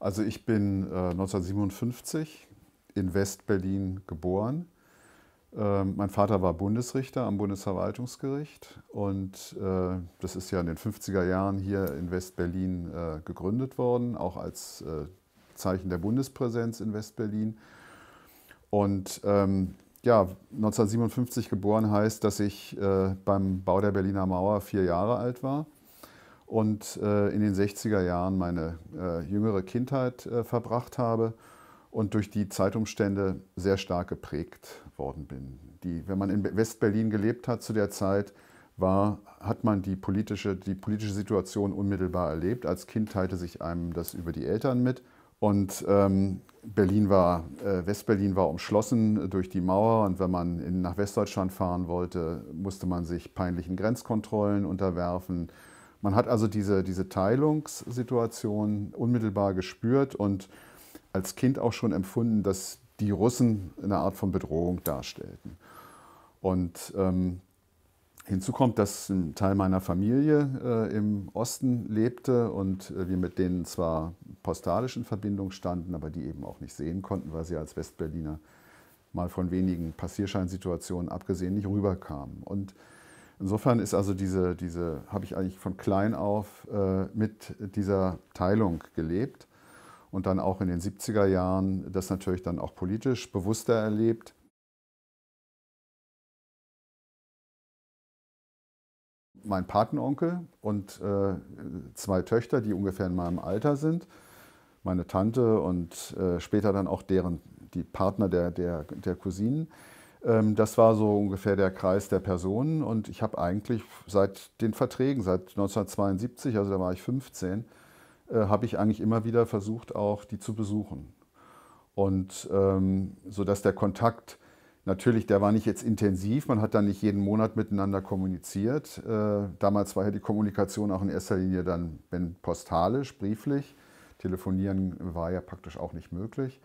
Also ich bin äh, 1957 in West-Berlin geboren. Ähm, mein Vater war Bundesrichter am Bundesverwaltungsgericht und äh, das ist ja in den 50er Jahren hier in West-Berlin äh, gegründet worden, auch als äh, Zeichen der Bundespräsenz in West-Berlin. Und ähm, ja, 1957 geboren heißt, dass ich äh, beim Bau der Berliner Mauer vier Jahre alt war und äh, in den 60er Jahren meine äh, jüngere Kindheit äh, verbracht habe und durch die Zeitumstände sehr stark geprägt worden bin. Die, wenn man in West-Berlin gelebt hat zu der Zeit, war, hat man die politische, die politische Situation unmittelbar erlebt. Als Kind teilte sich einem das über die Eltern mit. Und ähm, Berlin war, äh, Westberlin war umschlossen durch die Mauer und wenn man in, nach Westdeutschland fahren wollte, musste man sich peinlichen Grenzkontrollen unterwerfen. Man hat also diese, diese Teilungssituation unmittelbar gespürt und als Kind auch schon empfunden, dass die Russen eine Art von Bedrohung darstellten. Und ähm, hinzu kommt, dass ein Teil meiner Familie äh, im Osten lebte und äh, wir mit denen zwar postalisch in Verbindung standen, aber die eben auch nicht sehen konnten, weil sie als Westberliner mal von wenigen Passierscheinsituationen abgesehen nicht rüberkamen. Und Insofern ist also diese, diese habe ich eigentlich von klein auf äh, mit dieser Teilung gelebt und dann auch in den 70er Jahren das natürlich dann auch politisch bewusster erlebt. Mein Patenonkel und äh, zwei Töchter, die ungefähr in meinem Alter sind, meine Tante und äh, später dann auch deren, die Partner der, der, der Cousinen, ähm, das war so ungefähr der Kreis der Personen und ich habe eigentlich seit den Verträgen, seit 1972, also da war ich 15, äh, habe ich eigentlich immer wieder versucht, auch die zu besuchen. Und ähm, so dass der Kontakt natürlich, der war nicht jetzt intensiv, man hat dann nicht jeden Monat miteinander kommuniziert. Äh, damals war ja die Kommunikation auch in erster Linie dann, wenn postalisch, brieflich. Telefonieren war ja praktisch auch nicht möglich.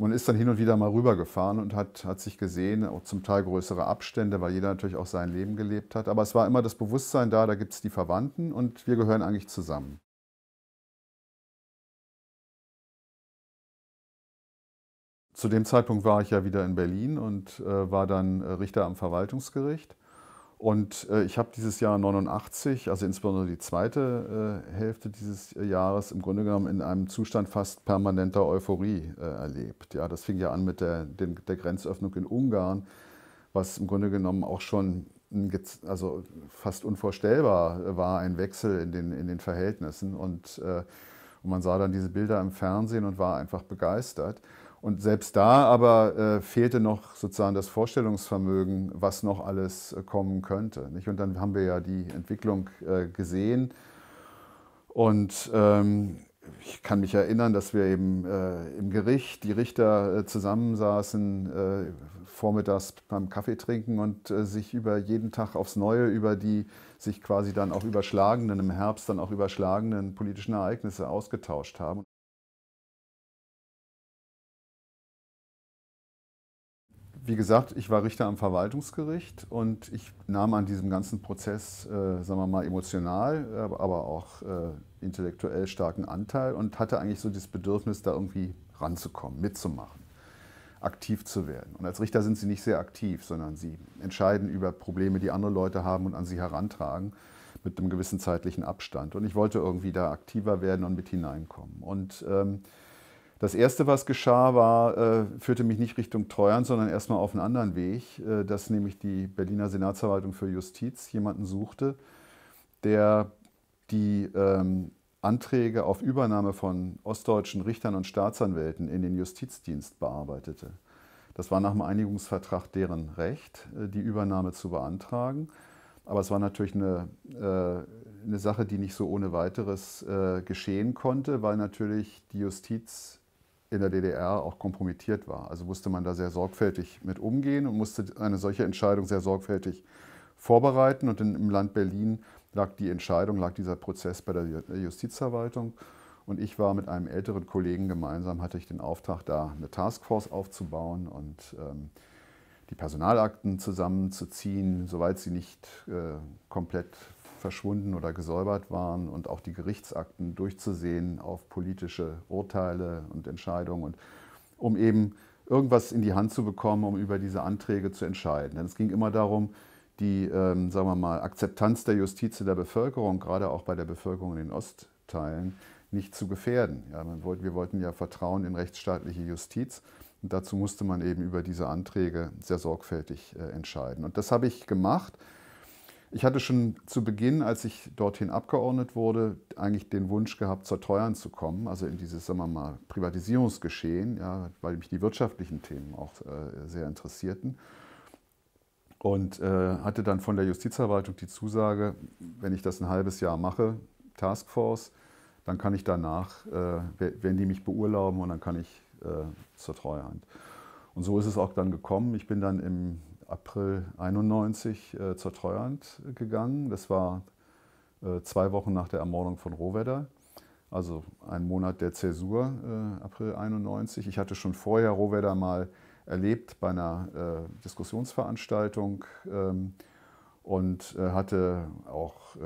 Man ist dann hin und wieder mal rübergefahren und hat, hat sich gesehen, auch zum Teil größere Abstände, weil jeder natürlich auch sein Leben gelebt hat. Aber es war immer das Bewusstsein da, da gibt es die Verwandten und wir gehören eigentlich zusammen. Zu dem Zeitpunkt war ich ja wieder in Berlin und äh, war dann äh, Richter am Verwaltungsgericht und äh, ich habe dieses Jahr 89, also insbesondere die zweite äh, Hälfte dieses äh, Jahres, im Grunde genommen in einem Zustand fast permanenter Euphorie äh, erlebt. Ja, das fing ja an mit der, den, der Grenzöffnung in Ungarn, was im Grunde genommen auch schon also fast unvorstellbar äh, war, ein Wechsel in den, in den Verhältnissen. Und, äh, und man sah dann diese Bilder im Fernsehen und war einfach begeistert. Und selbst da aber äh, fehlte noch sozusagen das Vorstellungsvermögen, was noch alles äh, kommen könnte. Nicht? Und dann haben wir ja die Entwicklung äh, gesehen. Und ähm, ich kann mich erinnern, dass wir eben äh, im Gericht, die Richter äh, zusammensaßen, äh, vormittags beim Kaffee trinken und sich über jeden Tag aufs Neue über die sich quasi dann auch überschlagenden, im Herbst dann auch überschlagenden politischen Ereignisse ausgetauscht haben. wie gesagt, ich war Richter am Verwaltungsgericht und ich nahm an diesem ganzen Prozess, äh, sagen wir mal, emotional, aber auch äh, intellektuell starken Anteil und hatte eigentlich so das Bedürfnis, da irgendwie ranzukommen, mitzumachen, aktiv zu werden. Und als Richter sind sie nicht sehr aktiv, sondern sie entscheiden über Probleme, die andere Leute haben und an sie herantragen mit einem gewissen zeitlichen Abstand. Und ich wollte irgendwie da aktiver werden und mit hineinkommen. Und ähm, das Erste, was geschah, war, äh, führte mich nicht Richtung Treuern, sondern erstmal auf einen anderen Weg, äh, dass nämlich die Berliner Senatsverwaltung für Justiz jemanden suchte, der die ähm, Anträge auf Übernahme von ostdeutschen Richtern und Staatsanwälten in den Justizdienst bearbeitete. Das war nach dem Einigungsvertrag deren Recht, äh, die Übernahme zu beantragen. Aber es war natürlich eine, äh, eine Sache, die nicht so ohne weiteres äh, geschehen konnte, weil natürlich die Justiz in der DDR auch kompromittiert war. Also musste man da sehr sorgfältig mit umgehen und musste eine solche Entscheidung sehr sorgfältig vorbereiten. Und in, im Land Berlin lag die Entscheidung, lag dieser Prozess bei der äh, Justizverwaltung. Und ich war mit einem älteren Kollegen gemeinsam, hatte ich den Auftrag, da eine Taskforce aufzubauen und ähm, die Personalakten zusammenzuziehen, soweit sie nicht äh, komplett verschwunden oder gesäubert waren und auch die Gerichtsakten durchzusehen auf politische Urteile und Entscheidungen und um eben irgendwas in die Hand zu bekommen, um über diese Anträge zu entscheiden. Denn es ging immer darum, die, ähm, sagen wir mal, Akzeptanz der Justiz in der Bevölkerung, gerade auch bei der Bevölkerung in den Ostteilen, nicht zu gefährden. Ja, wollte, wir wollten ja Vertrauen in rechtsstaatliche Justiz. Und dazu musste man eben über diese Anträge sehr sorgfältig äh, entscheiden. Und das habe ich gemacht. Ich hatte schon zu Beginn, als ich dorthin abgeordnet wurde, eigentlich den Wunsch gehabt, zur Teuern zu kommen, also in dieses, sagen wir mal, Privatisierungsgeschehen, ja, weil mich die wirtschaftlichen Themen auch äh, sehr interessierten. Und äh, hatte dann von der Justizverwaltung die Zusage, wenn ich das ein halbes Jahr mache, Taskforce, dann kann ich danach, äh, wenn die mich beurlauben, und dann kann ich äh, zur Treuhand. Und so ist es auch dann gekommen. Ich bin dann im April 91 äh, zur Treuhand gegangen. Das war äh, zwei Wochen nach der Ermordung von Rohwedder, also ein Monat der Zäsur, äh, April 91. Ich hatte schon vorher Rohwedder mal erlebt bei einer äh, Diskussionsveranstaltung ähm, und äh, hatte auch äh,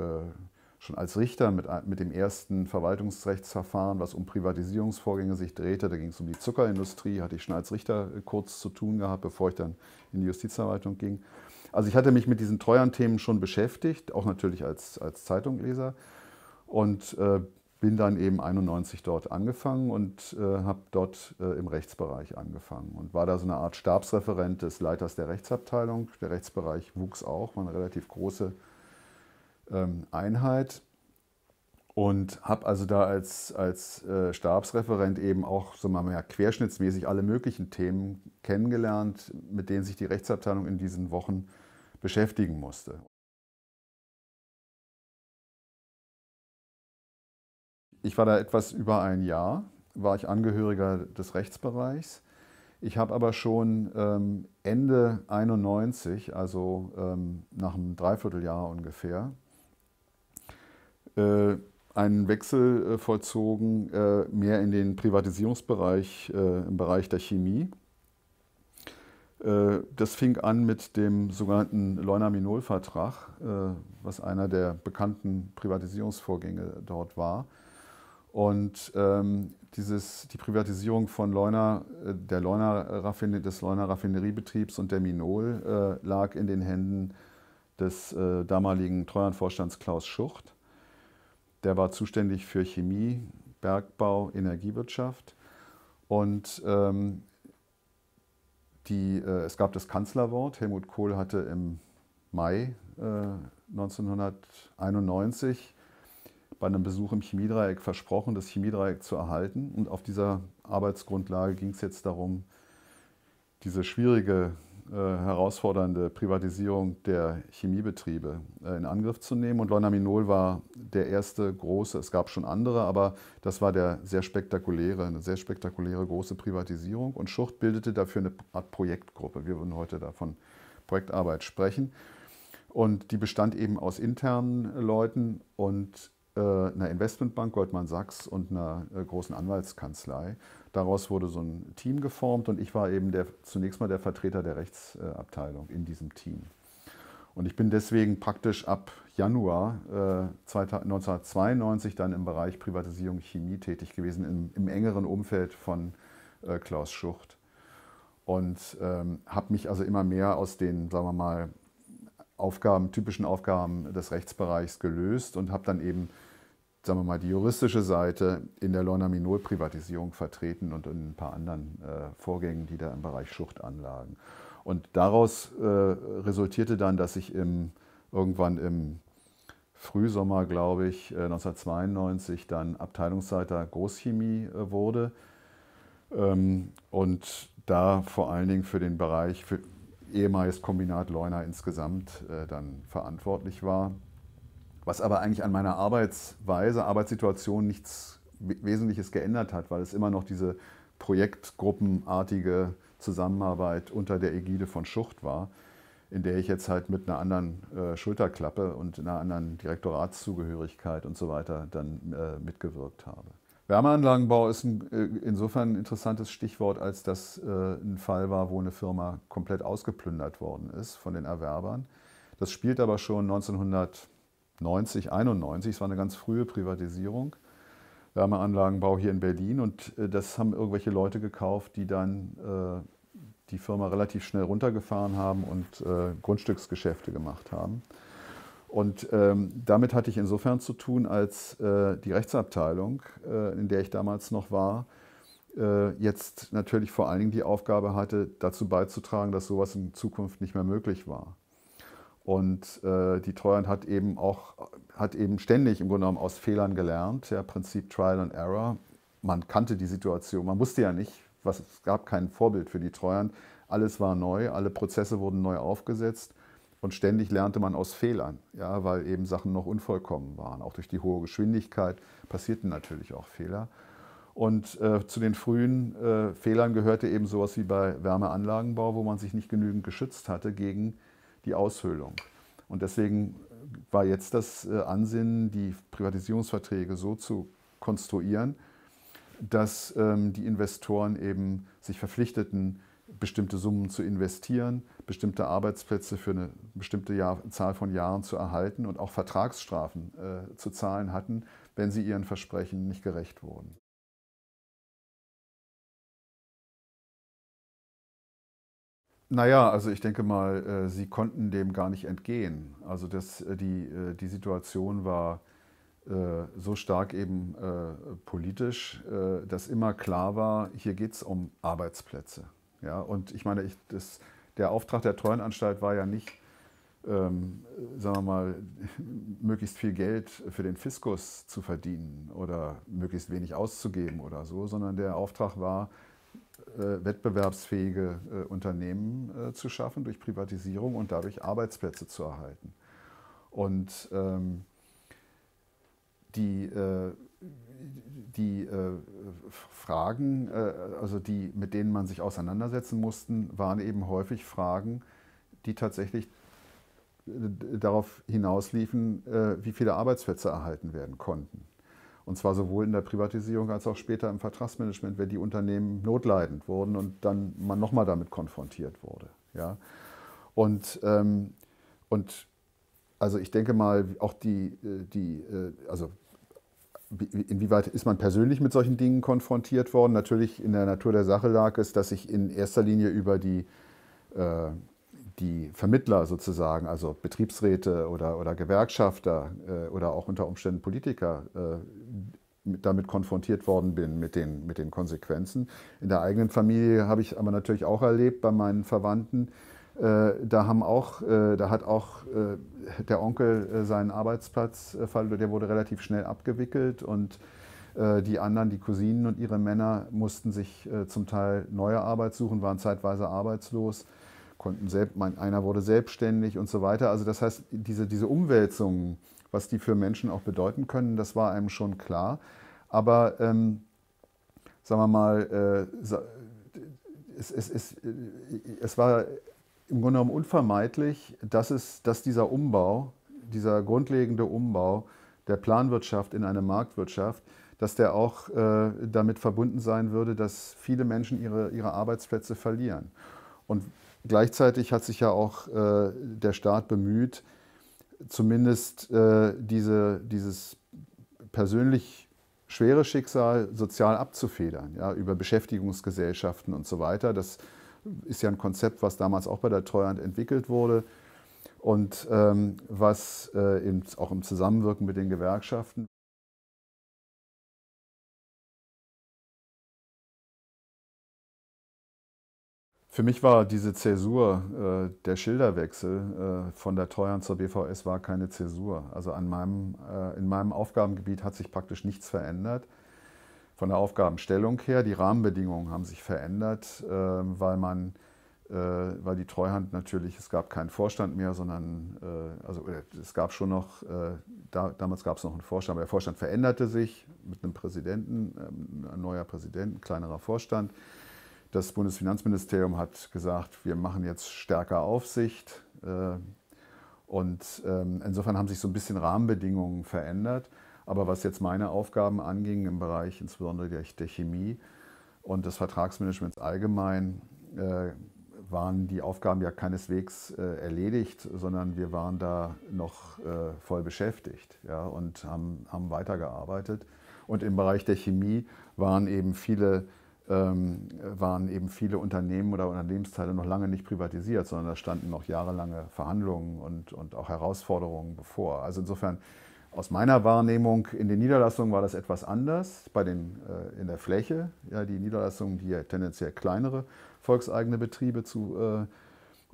schon als Richter mit, mit dem ersten Verwaltungsrechtsverfahren, was um Privatisierungsvorgänge sich drehte, da ging es um die Zuckerindustrie, hatte ich schon als Richter äh, kurz zu tun gehabt, bevor ich dann in die Justizverwaltung ging. Also ich hatte mich mit diesen teuren Themen schon beschäftigt, auch natürlich als, als Zeitungleser und äh, bin dann eben 91 dort angefangen und äh, habe dort äh, im Rechtsbereich angefangen und war da so eine Art Stabsreferent des Leiters der Rechtsabteilung. Der Rechtsbereich wuchs auch, war eine relativ große ähm, Einheit und habe also da als, als äh, Stabsreferent eben auch so mal mehr querschnittsmäßig alle möglichen Themen kennengelernt, mit denen sich die Rechtsabteilung in diesen Wochen beschäftigen musste. Ich war da etwas über ein Jahr, war ich Angehöriger des Rechtsbereichs. Ich habe aber schon ähm, Ende 91, also ähm, nach einem Dreivierteljahr ungefähr, äh, einen Wechsel äh, vollzogen, äh, mehr in den Privatisierungsbereich, im Bereich der Chemie. Das fing an mit dem sogenannten minol vertrag was einer der bekannten Privatisierungsvorgänge dort war. Und ähm, dieses, die Privatisierung von Leuna, der Leuna des Leuna-Raffineriebetriebs und der Minol lag in den Händen des damaligen Treuhandvorstands Klaus Schucht. Der war zuständig für Chemie, Bergbau, Energiewirtschaft. Und ähm, die, äh, es gab das Kanzlerwort. Helmut Kohl hatte im Mai äh, 1991 bei einem Besuch im Chemiedreieck versprochen, das Chemiedreieck zu erhalten. Und auf dieser Arbeitsgrundlage ging es jetzt darum, diese schwierige äh, herausfordernde Privatisierung der Chemiebetriebe äh, in Angriff zu nehmen. Und Leunaminol war der erste große, es gab schon andere, aber das war der sehr spektakuläre, eine sehr spektakuläre große Privatisierung. Und Schucht bildete dafür eine Art Projektgruppe. Wir würden heute davon Projektarbeit sprechen. Und die bestand eben aus internen Leuten und äh, einer Investmentbank, Goldman Sachs und einer äh, großen Anwaltskanzlei. Daraus wurde so ein Team geformt und ich war eben der, zunächst mal der Vertreter der Rechtsabteilung in diesem Team. Und ich bin deswegen praktisch ab Januar 1992 äh, dann im Bereich Privatisierung Chemie tätig gewesen, im, im engeren Umfeld von Klaus Schucht. Und ähm, habe mich also immer mehr aus den, sagen wir mal, Aufgaben, typischen Aufgaben des Rechtsbereichs gelöst und habe dann eben sagen wir mal, die juristische Seite in der Lornaminol-Privatisierung vertreten und in ein paar anderen äh, Vorgängen, die da im Bereich Schuchtanlagen. Und daraus äh, resultierte dann, dass ich im, irgendwann im Frühsommer, glaube ich, 1992 äh, dann Abteilungsleiter Großchemie äh, wurde ähm, und da vor allen Dingen für den Bereich, für ehemaliges Kombinat Leuna insgesamt äh, dann verantwortlich war was aber eigentlich an meiner Arbeitsweise, Arbeitssituation nichts Wesentliches geändert hat, weil es immer noch diese projektgruppenartige Zusammenarbeit unter der Ägide von Schucht war, in der ich jetzt halt mit einer anderen äh, Schulterklappe und einer anderen Direktoratszugehörigkeit und so weiter dann äh, mitgewirkt habe. Wärmeanlagenbau ist ein, äh, insofern ein interessantes Stichwort, als das äh, ein Fall war, wo eine Firma komplett ausgeplündert worden ist von den Erwerbern. Das spielt aber schon 1900 90, 91, es war eine ganz frühe Privatisierung, Wärmeanlagenbau hier in Berlin und äh, das haben irgendwelche Leute gekauft, die dann äh, die Firma relativ schnell runtergefahren haben und äh, Grundstücksgeschäfte gemacht haben. Und ähm, damit hatte ich insofern zu tun, als äh, die Rechtsabteilung, äh, in der ich damals noch war, äh, jetzt natürlich vor allen Dingen die Aufgabe hatte, dazu beizutragen, dass sowas in Zukunft nicht mehr möglich war. Und äh, die Treuhand hat eben auch, hat eben ständig im Grunde genommen aus Fehlern gelernt, ja, Prinzip Trial and Error. Man kannte die Situation, man wusste ja nicht, was, es gab kein Vorbild für die Treuhand. Alles war neu, alle Prozesse wurden neu aufgesetzt und ständig lernte man aus Fehlern, ja, weil eben Sachen noch unvollkommen waren. Auch durch die hohe Geschwindigkeit passierten natürlich auch Fehler. Und äh, zu den frühen äh, Fehlern gehörte eben sowas wie bei Wärmeanlagenbau, wo man sich nicht genügend geschützt hatte gegen äh, die Aushöhlung. Und deswegen war jetzt das äh, Ansinnen, die Privatisierungsverträge so zu konstruieren, dass ähm, die Investoren eben sich verpflichteten, bestimmte Summen zu investieren, bestimmte Arbeitsplätze für eine bestimmte Jahr, Zahl von Jahren zu erhalten und auch Vertragsstrafen äh, zu zahlen hatten, wenn sie ihren Versprechen nicht gerecht wurden. Naja, also ich denke mal, äh, sie konnten dem gar nicht entgehen. Also das, äh, die, äh, die Situation war so stark eben politisch, dass immer klar war, hier geht es um Arbeitsplätze. Ja? Und ich meine, ich, das, der Auftrag der Treuenanstalt war ja nicht, ähm, sagen wir mal, möglichst viel Geld für den Fiskus zu verdienen oder möglichst wenig auszugeben oder so, sondern der Auftrag war, äh, wettbewerbsfähige äh, Unternehmen äh, zu schaffen durch Privatisierung und dadurch Arbeitsplätze zu erhalten. Und ähm, die, äh, die äh, Fragen, äh, also die, mit denen man sich auseinandersetzen musste, waren eben häufig Fragen, die tatsächlich darauf hinausliefen, wie viele Arbeitsplätze erhalten werden konnten. Und zwar sowohl in der Privatisierung als auch später im Vertragsmanagement, wenn die Unternehmen notleidend wurden und dann man nochmal damit konfrontiert wurde. Ja? Und, ähm, und also ich denke mal, auch die, äh, die äh, also inwieweit ist man persönlich mit solchen Dingen konfrontiert worden? Natürlich in der Natur der Sache lag es, dass ich in erster Linie über die äh, die Vermittler sozusagen, also Betriebsräte oder, oder Gewerkschafter äh, oder auch unter Umständen Politiker, äh, damit konfrontiert worden bin, mit den, mit den Konsequenzen. In der eigenen Familie habe ich aber natürlich auch erlebt, bei meinen Verwandten, äh, da, haben auch, äh, da hat auch äh, der Onkel äh, seinen Arbeitsplatz äh, verloren, der wurde relativ schnell abgewickelt und äh, die anderen, die Cousinen und ihre Männer mussten sich zum Teil neue Arbeit suchen, waren zeitweise arbeitslos konnten selbst, mein einer wurde selbstständig und so weiter. Also das heißt, diese, diese Umwälzungen, was die für Menschen auch bedeuten können, das war einem schon klar. Aber ähm, sagen wir mal, äh, es, es, es, äh, es war im Grunde genommen unvermeidlich, dass, es, dass dieser Umbau, dieser grundlegende Umbau der Planwirtschaft in eine Marktwirtschaft, dass der auch äh, damit verbunden sein würde, dass viele Menschen ihre, ihre Arbeitsplätze verlieren. Und gleichzeitig hat sich ja auch äh, der Staat bemüht, zumindest äh, diese, dieses persönlich schwere Schicksal sozial abzufedern, ja, über Beschäftigungsgesellschaften und so weiter. Das ist ja ein Konzept, was damals auch bei der Treuhand entwickelt wurde und ähm, was äh, im, auch im Zusammenwirken mit den Gewerkschaften Für mich war diese Zäsur, äh, der Schilderwechsel äh, von der Treuhand zur BVS war keine Zäsur. Also an meinem, äh, in meinem Aufgabengebiet hat sich praktisch nichts verändert. Von der Aufgabenstellung her, die Rahmenbedingungen haben sich verändert, ähm, weil man, äh, weil die Treuhand natürlich, es gab keinen Vorstand mehr, sondern, äh, also äh, es gab schon noch, da, damals gab es noch einen Vorstand, aber der Vorstand veränderte sich mit einem Präsidenten, ähm, ein neuer Präsident, ein kleinerer Vorstand. Das Bundesfinanzministerium hat gesagt, wir machen jetzt stärker Aufsicht. Äh, und ähm, insofern haben sich so ein bisschen Rahmenbedingungen verändert. Aber was jetzt meine Aufgaben anging im Bereich insbesondere der Chemie und des Vertragsmanagements allgemein, äh, waren die Aufgaben ja keineswegs äh, erledigt, sondern wir waren da noch voll beschäftigt ja, und haben, haben weitergearbeitet. Und im Bereich der Chemie waren eben viele ähm, waren eben viele Unternehmen oder Unternehmensteile noch lange nicht privatisiert, sondern da standen noch jahrelange Verhandlungen und, und auch Herausforderungen bevor. Also insofern aus meiner Wahrnehmung in den Niederlassungen war das etwas anders, bei den, äh, in der Fläche. Ja, die Niederlassungen, die ja tendenziell kleinere volkseigene Betriebe zu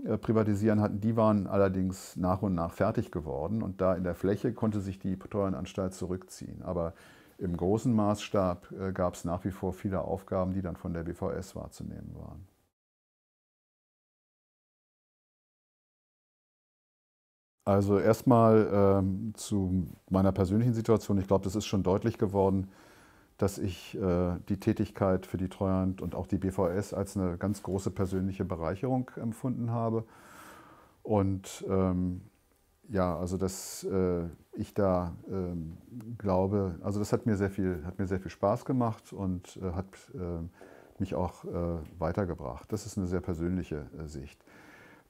äh, äh privatisieren hatten, die waren allerdings nach und nach fertig geworden. Und da in der Fläche konnte sich die Steuernanstalt zurückziehen. Aber im großen Maßstab äh, gab es nach wie vor viele Aufgaben, die dann von der BVS wahrzunehmen waren. Also erstmal ähm, zu meiner persönlichen Situation. Ich glaube, das ist schon deutlich geworden, dass ich äh, die Tätigkeit für die Treuhand und auch die BVS als eine ganz große persönliche Bereicherung empfunden habe. Und ähm, ja, also dass äh, ich da ähm, glaube, also das hat mir sehr viel, hat mir sehr viel Spaß gemacht und äh, hat äh, mich auch äh, weitergebracht. Das ist eine sehr persönliche äh, Sicht.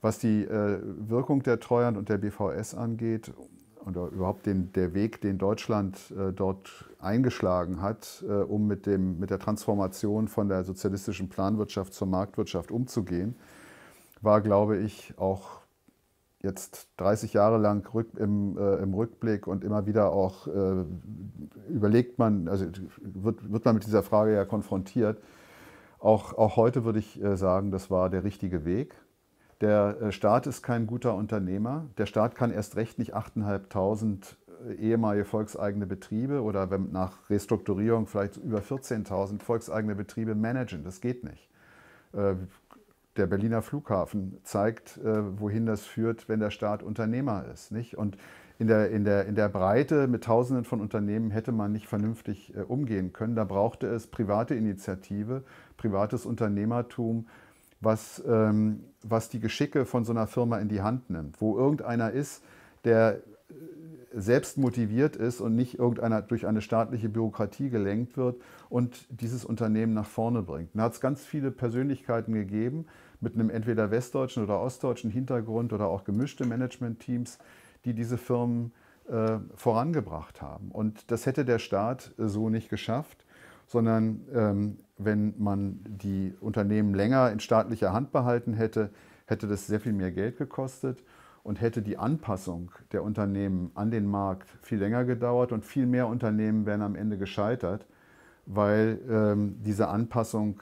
Was die äh, Wirkung der Treuhand und der BVS angeht oder überhaupt den, der Weg, den Deutschland dort eingeschlagen hat, um mit, dem, mit der Transformation von der sozialistischen Planwirtschaft zur Marktwirtschaft umzugehen, war, glaube ich, auch jetzt 30 Jahre lang rück, im, äh, im, Rückblick und immer wieder auch äh, überlegt man, also wird, wird man mit dieser Frage ja konfrontiert. Auch, auch heute würde ich äh, sagen, das war der richtige Weg. Der äh, Staat ist kein guter Unternehmer. Der Staat kann erst recht nicht 8.500 äh, ehemalige volkseigene Betriebe oder wenn, nach Restrukturierung vielleicht über 14.000 volkseigene Betriebe managen. Das geht nicht äh, der Berliner Flughafen zeigt, äh, wohin das führt, wenn der Staat Unternehmer ist. Nicht? Und in der, in, der, in der Breite mit Tausenden von Unternehmen hätte man nicht vernünftig äh, umgehen können. Da brauchte es private Initiative, privates Unternehmertum, was, ähm, was die Geschicke von so einer Firma in die Hand nimmt, wo irgendeiner ist, der äh, selbst motiviert ist und nicht irgendeiner durch eine staatliche Bürokratie gelenkt wird und dieses Unternehmen nach vorne bringt. Da hat es ganz viele Persönlichkeiten gegeben, mit einem entweder westdeutschen oder ostdeutschen Hintergrund oder auch gemischte Managementteams, die diese Firmen äh, vorangebracht haben. Und das hätte der Staat äh, so nicht geschafft, sondern ähm, wenn man die Unternehmen länger in staatlicher Hand behalten hätte, hätte das sehr viel mehr Geld gekostet und hätte die Anpassung der Unternehmen an den Markt viel länger gedauert und viel mehr Unternehmen wären am Ende gescheitert, weil ähm, diese Anpassung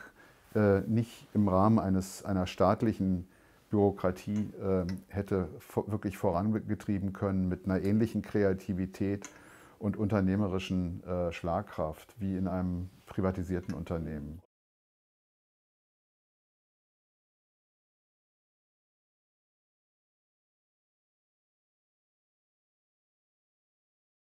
äh, nicht im Rahmen eines, einer staatlichen Bürokratie äh, hätte vor, wirklich vorangetrieben können mit einer ähnlichen Kreativität und unternehmerischen äh, Schlagkraft wie in einem privatisierten Unternehmen.